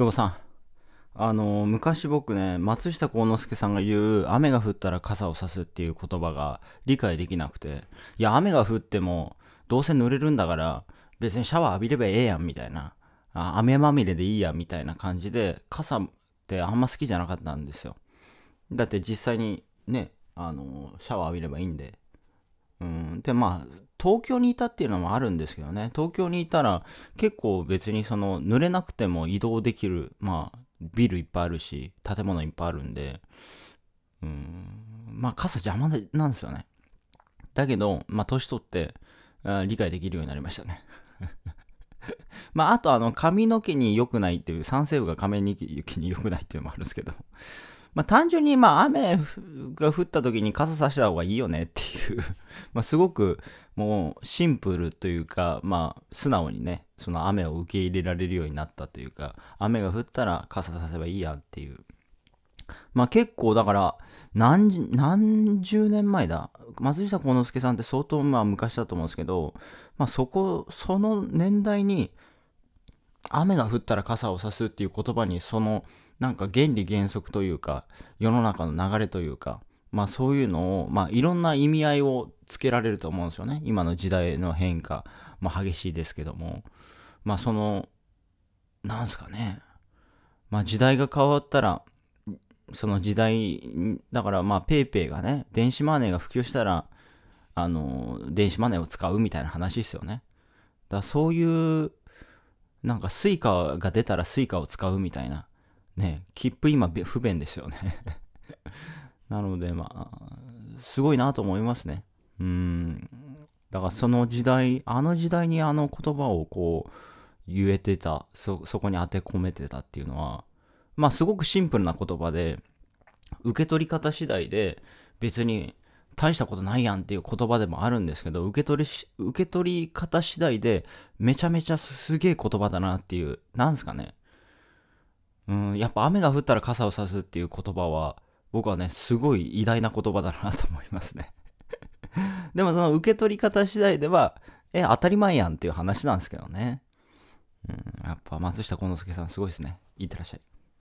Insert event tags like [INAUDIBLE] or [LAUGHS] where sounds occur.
久保さん。あの、昔僕ね、松下幸之助さんが言う、雨が降ったら傘を差すっていう言葉が理解できなくて、いや、雨が降っても、どうせ濡れるんだから、別にシャワー浴びればええやん、みたいな。あ雨まみれでいいや、みたいな感じで、傘ってあんま好きじゃなかったんですよ。だって実際にね、あの、シャワー浴びればいいんで。うん、で、まあ、東京にいたっていうのもあるんですけどね、東京にいたら結構別にその濡れなくても移動できる、まあビルいっぱいあるし、建物いっぱいあるんで、うん、まあ傘邪魔なんですよね。だけど、まあ年取って、理解できるようになりましたね [LAUGHS] まあ、あとあの髪の毛に良くないっていう、酸性部が髪の毛に良くないっていうのもあるんですけどまあ、単純にまあ雨が降った時に傘さした方がいいよねっていう [LAUGHS] まあすごくもうシンプルというか、まあ、素直にねその雨を受け入れられるようになったというか雨が降ったら傘させばいいやっていう。まあ結構だから何何十年前だ松下幸之助さんって相当まあ昔だと思うんですけど、まあ、そこその年代に雨が降ったら傘を差すっていう言葉にそのなんか原理原則というか世の中の流れというかまあそういうのをまあいろんな意味合いをつけられると思うんですよね今の時代の変化まあ激しいですけどもまあそのなんすかねまあ時代が変わったらその時代だからまあ PayPay がね電子マネーが普及したらあの電子マネーを使うみたいな話ですよねだそういうなんかスイカが出たらスイカを使うみたいな。ね、切符今不便ですよね [LAUGHS] なのでまあ、すごいなと思いますね。うん。だからその時代、あの時代にあの言葉をこう、言えてた、そ、そこに当て込めてたっていうのは、まあすごくシンプルな言葉で、受け取り方次第で別に大したことないやんっていう言葉でもあるんですけど、受け取りし、受け取り方次第で、めちゃめちゃすげえ言葉だなっていう、なんすかね。うん、やっぱ雨が降ったら傘をさすっていう言葉は、僕はね、すごい偉大な言葉だなと思いますね [LAUGHS] でもその受け取り方次第では、え、当たり前やんっていう話なんですけどね。うん、やっぱ松下幸之助さんすごいですね。いってらっしゃい。